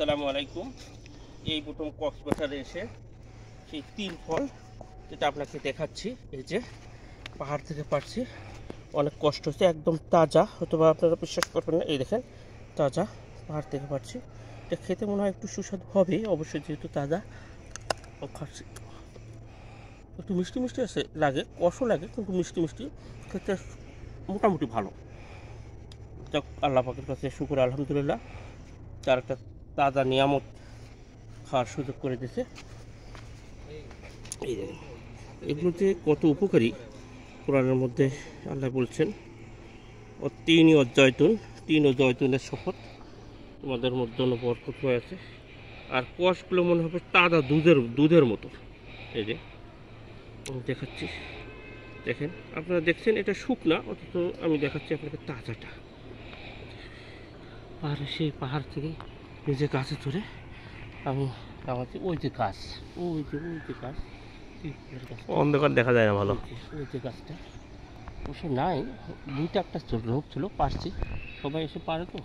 আসসালামু আলাইকুম এই প্রথম কক্সবাজারে এসে সেই তিল ফল যেটা আপনাকে দেখাচ্ছি এই যে পাহাড় থেকে পারছি অনেক কষ্ট হচ্ছে একদম তাজা হয়তো বা আপনারা বিশ্বাস করবেন না এই দেখেন তাজা পাহাড় থেকে পারছি এটা খেতে মনে হয় একটু সুস্বাদু হবে অবশ্যই যেহেতু তাজা ও খাচ্ছি একটু মিষ্টি মিষ্টি আছে লাগে কষ্ট লাগে কিন্তু মিষ্টি মিষ্টি খেতে মোটামুটি ভালো যাক আল্লাহ পাকের কাছে শুকুর আলহামদুলিল্লাহ তার একটা তাজা নিয়ামত খাওয়ার সুযোগ করে দিয়েছে এই এগুলোতে কত উপকারী কোরআনের মধ্যে আল্লাহ বলছেন ও তিন ও জয়তুন তিন ও জয়তুনের শপথ তোমাদের মধ্যে বরকত হয়ে আছে আর কোয়াশগুলো মনে হবে তাজা দুধের দুধের মতো এই যে দেখাচ্ছি দেখেন আপনারা দেখছেন এটা শুকনা অথচ আমি দেখাচ্ছি আপনাকে তাজাটা আর সেই পাহাড় থেকে এই যে গাছে ধরে আমি আমাকে ওই যে গাছ ওই যে ওই যে গাছ অন্ধকার দেখা যায় না ভালো ওই যে গাছটা অবশ্য নাই দুইটা একটা লোক ছিল পারছি সবাই এসে পারে তো